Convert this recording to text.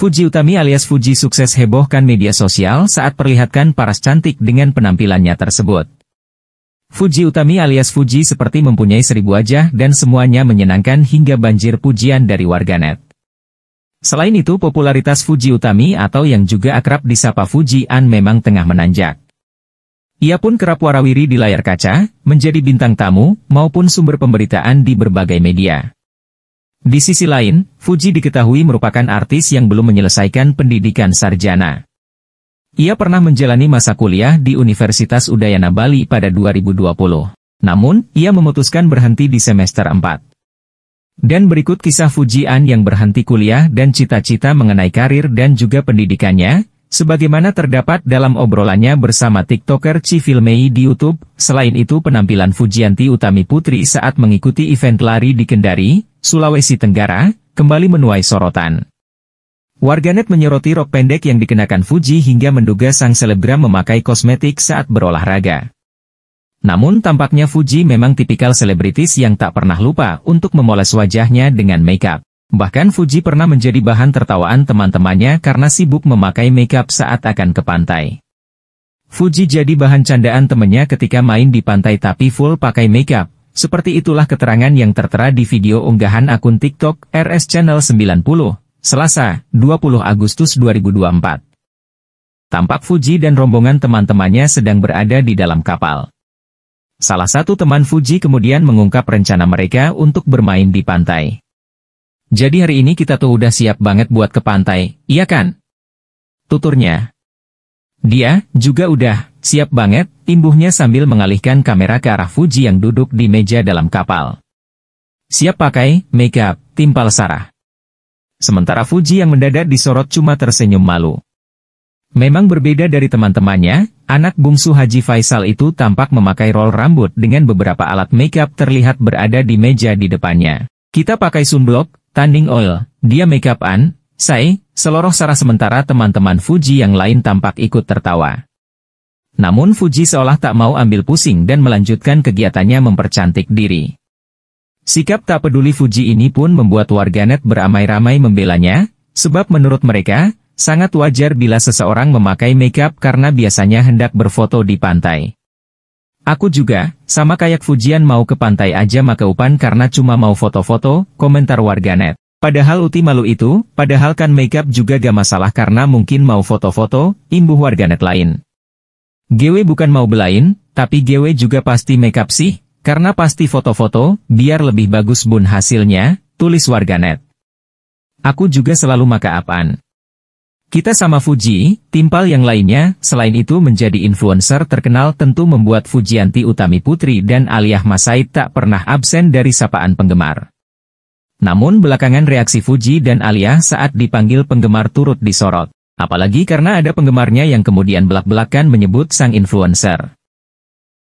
Fuji Utami alias Fuji sukses hebohkan media sosial saat perlihatkan paras cantik dengan penampilannya tersebut. Fuji Utami alias Fuji seperti mempunyai seribu wajah dan semuanya menyenangkan hingga banjir pujian dari warganet. Selain itu popularitas Fuji Utami atau yang juga akrab disapa Fuji An memang tengah menanjak. Ia pun kerap warawiri di layar kaca, menjadi bintang tamu, maupun sumber pemberitaan di berbagai media. Di sisi lain, Fuji diketahui merupakan artis yang belum menyelesaikan pendidikan sarjana. Ia pernah menjalani masa kuliah di Universitas Udayana Bali pada 2020. Namun, ia memutuskan berhenti di semester 4. Dan berikut kisah Fuji An yang berhenti kuliah dan cita-cita mengenai karir dan juga pendidikannya, sebagaimana terdapat dalam obrolannya bersama TikToker Civil di YouTube. Selain itu penampilan Fujianti Utami Putri saat mengikuti event lari di Kendari, Sulawesi Tenggara, kembali menuai sorotan. Warganet menyoroti rok pendek yang dikenakan Fuji hingga menduga sang selebgram memakai kosmetik saat berolahraga. Namun tampaknya Fuji memang tipikal selebritis yang tak pernah lupa untuk memoles wajahnya dengan makeup. Bahkan Fuji pernah menjadi bahan tertawaan teman-temannya karena sibuk memakai makeup saat akan ke pantai. Fuji jadi bahan candaan temennya ketika main di pantai tapi full pakai makeup, seperti itulah keterangan yang tertera di video unggahan akun TikTok RS Channel 90, Selasa, 20 Agustus 2024. Tampak Fuji dan rombongan teman-temannya sedang berada di dalam kapal. Salah satu teman Fuji kemudian mengungkap rencana mereka untuk bermain di pantai. Jadi hari ini kita tuh udah siap banget buat ke pantai, iya kan? Tuturnya. Dia, juga udah, Siap banget, imbuhnya sambil mengalihkan kamera ke arah Fuji yang duduk di meja dalam kapal. Siap pakai, make up, timpal Sarah. Sementara Fuji yang mendadak disorot cuma tersenyum malu. Memang berbeda dari teman-temannya, anak bungsu Haji Faisal itu tampak memakai roll rambut dengan beberapa alat make up terlihat berada di meja di depannya. Kita pakai sunblock, tanning oil, dia make up an, saya, seloroh Sarah sementara teman-teman Fuji yang lain tampak ikut tertawa. Namun Fuji seolah tak mau ambil pusing dan melanjutkan kegiatannya mempercantik diri. Sikap tak peduli Fuji ini pun membuat warganet beramai-ramai membelanya, sebab menurut mereka, sangat wajar bila seseorang memakai makeup karena biasanya hendak berfoto di pantai. Aku juga, sama kayak Fujian mau ke pantai aja maka upan karena cuma mau foto-foto, komentar warganet. Padahal uti malu itu, padahal kan makeup juga gak masalah karena mungkin mau foto-foto, imbuh warganet lain. GW bukan mau belain, tapi GW juga pasti makeup sih, karena pasti foto-foto, biar lebih bagus bun hasilnya, tulis warganet. Aku juga selalu maka apaan. Kita sama Fuji, timpal yang lainnya, selain itu menjadi influencer terkenal tentu membuat Fujianti Utami Putri dan Aliyah Masaid tak pernah absen dari sapaan penggemar. Namun belakangan reaksi Fuji dan Aliyah saat dipanggil penggemar turut disorot. Apalagi karena ada penggemarnya yang kemudian belak-belakan menyebut sang influencer.